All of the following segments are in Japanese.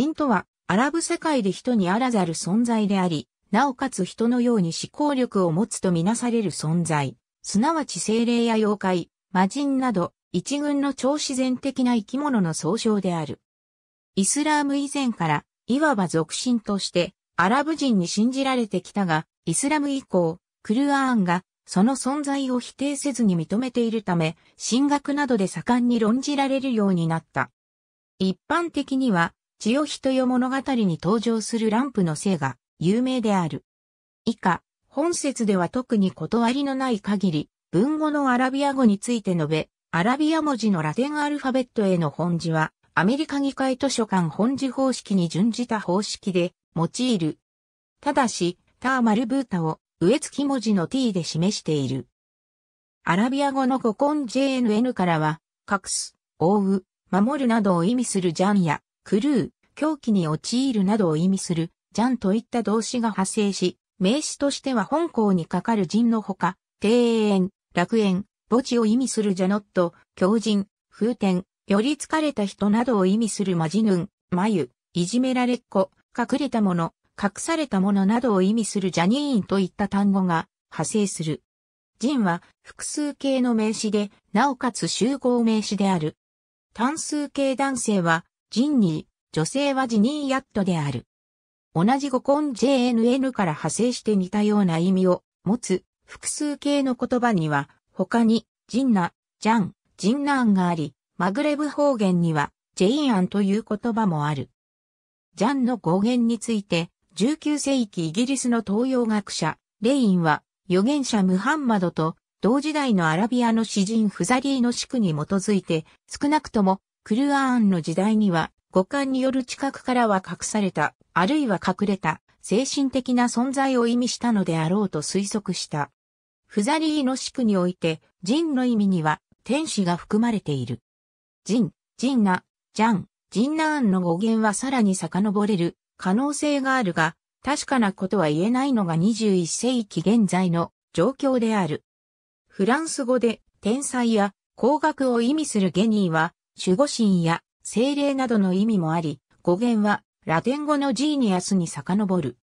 人とは、アラブ世界で人にあらざる存在であり、なおかつ人のように思考力を持つとみなされる存在、すなわち精霊や妖怪、魔人など、一群の超自然的な生き物の総称である。イスラーム以前から、いわば俗神として、アラブ人に信じられてきたが、イスラム以降、クルアーンが、その存在を否定せずに認めているため、神学などで盛んに論じられるようになった。一般的には、千代人よ物語に登場するランプの性が有名である。以下、本節では特に断りのない限り、文語のアラビア語について述べ、アラビア文字のラテンアルファベットへの本字は、アメリカ議会図書館本字方式に準じた方式で用いる。ただし、ターマルブータを植え付き文字の t で示している。アラビア語の古今 JNN からは、隠す、覆う、守るなどを意味するジャンや、クルー、狂気に陥るなどを意味する、ジャンといった動詞が発生し、名詞としては本校にかかる人のほか、庭園、楽園、墓地を意味するジャノット、狂人、風天、より疲れた人などを意味するマジヌン、眉、いじめられっ子、隠れたもの、隠されたものなどを意味するジャニーンといった単語が派生する。人は複数形の名詞で、なおかつ集合名詞である。単数形男性は、ジン女性はジニーヤットである。同じ語根 JNN から派生して似たような意味を持つ複数形の言葉には他にジンナ、ジャン、ジンナーンがあり、マグレブ方言にはジェイアンという言葉もある。ジャンの語源について19世紀イギリスの東洋学者レインは預言者ムハンマドと同時代のアラビアの詩人フザリーの宿に基づいて、少なくともクルアーンの時代には五感による知覚からは隠された、あるいは隠れた、精神的な存在を意味したのであろうと推測した。フザリーの宿において、人の意味には、天使が含まれている。人、人な、ジャン、ジンナーンの語源はさらに遡れる可能性があるが、確かなことは言えないのが21世紀現在の状況である。フランス語で天才や工学を意味するゲニーは守護神や精霊などの意味もあり、語源はラテン語のジーニアスに遡る。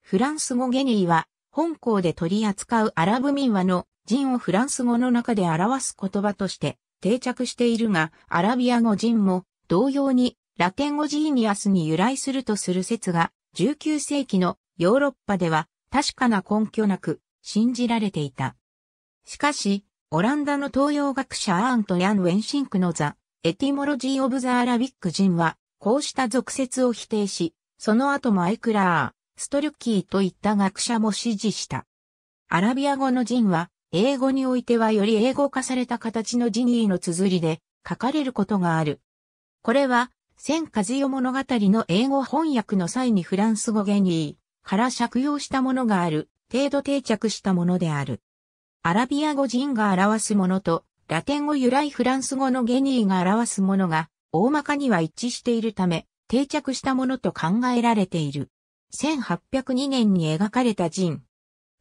フランス語ゲニーは、本校で取り扱うアラブ民話の人をフランス語の中で表す言葉として定着しているが、アラビア語人も同様にラテン語ジーニアスに由来するとする説が、19世紀のヨーロッパでは確かな根拠なく信じられていた。しかし、オランダの東洋学者アーンとヤン・ウェンシンクのザ・エティモロジー・オブ・ザ・アラビック人は、こうした俗説を否定し、その後もアイクラー、ストリュッキーといった学者も支持した。アラビア語の人は、英語においてはより英語化された形のジニーの綴りで書かれることがある。これは、千和代物語の英語翻訳の際にフランス語ゲニーから借用したものがある、程度定着したものである。アラビア語人が表すものと、ラテン語由来フランス語のゲニーが表すものが、大まかには一致しているため、定着したものと考えられている。1802年に描かれた人。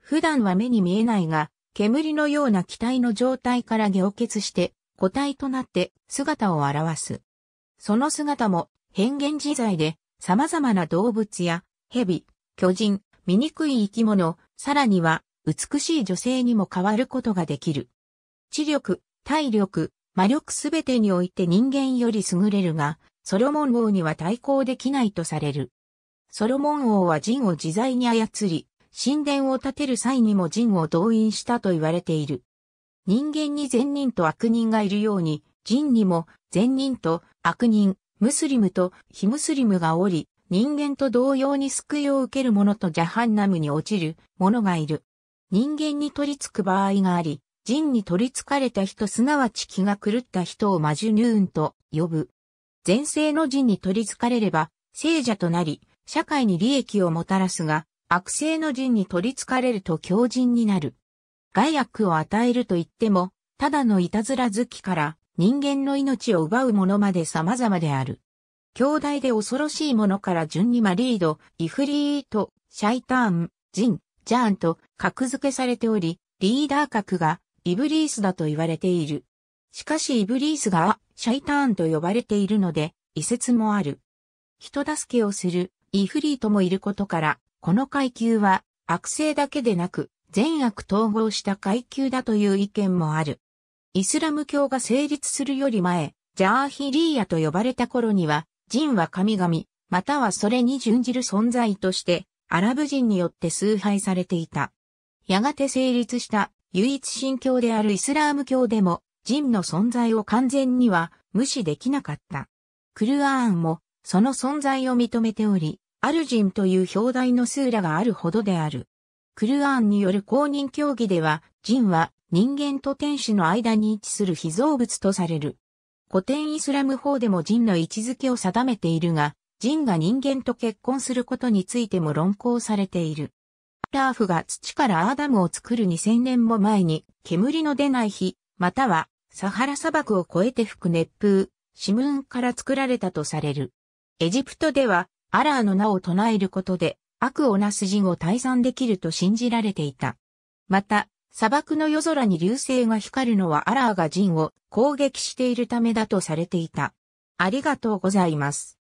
普段は目に見えないが、煙のような気体の状態から凝結して、個体となって姿を表す。その姿も変幻自在で様々な動物や蛇、巨人、醜い生き物、さらには美しい女性にも変わることができる。知力、体力、魔力すべてにおいて人間より優れるが、ソロモン王には対抗できないとされる。ソロモン王は陣を自在に操り、神殿を建てる際にも陣を動員したと言われている。人間に善人と悪人がいるように、人にも善人と悪人、ムスリムと非ムスリムがおり、人間と同様に救いを受ける者とジャハンナムに落ちる者がいる。人間に取り付く場合があり、人に取り憑かれた人すなわち気が狂った人をマジュヌーンと呼ぶ。前世の人に取り憑かれれば、聖者となり、社会に利益をもたらすが、悪性の人に取り憑かれると強人になる。害悪を与えると言っても、ただのいたずら好きから人間の命を奪うものまで様々である。兄弟で恐ろしいものから順にマリード、イフリート、シャイターン、ジン、ジャーンと格付けされており、リーダー格がイブリースだと言われている。しかしイブリースがシャイターンと呼ばれているので、異説もある。人助けをする、イフリートもいることから、この階級は、悪性だけでなく、善悪統合した階級だという意見もある。イスラム教が成立するより前、ジャーヒリーヤと呼ばれた頃には、人は神々、またはそれに準じる存在として、アラブ人によって崇拝されていた。やがて成立した唯一信教であるイスラーム教でも、ジンの存在を完全には無視できなかった。クルアーンも、その存在を認めており、アルジンという表題のスーラがあるほどである。クルアーンによる公認教義では、ジンは人間と天使の間に位置する被造物とされる。古典イスラム法でもジンの位置づけを定めているが、ジンが人間と結婚することについても論考されている。ターフが土からアーダムを作る2000年も前に、煙の出ない日、または、サハラ砂漠を越えて吹く熱風、シムーンから作られたとされる。エジプトでは、アラーの名を唱えることで、悪をなす人を退散できると信じられていた。また、砂漠の夜空に流星が光るのはアラーが人を攻撃しているためだとされていた。ありがとうございます。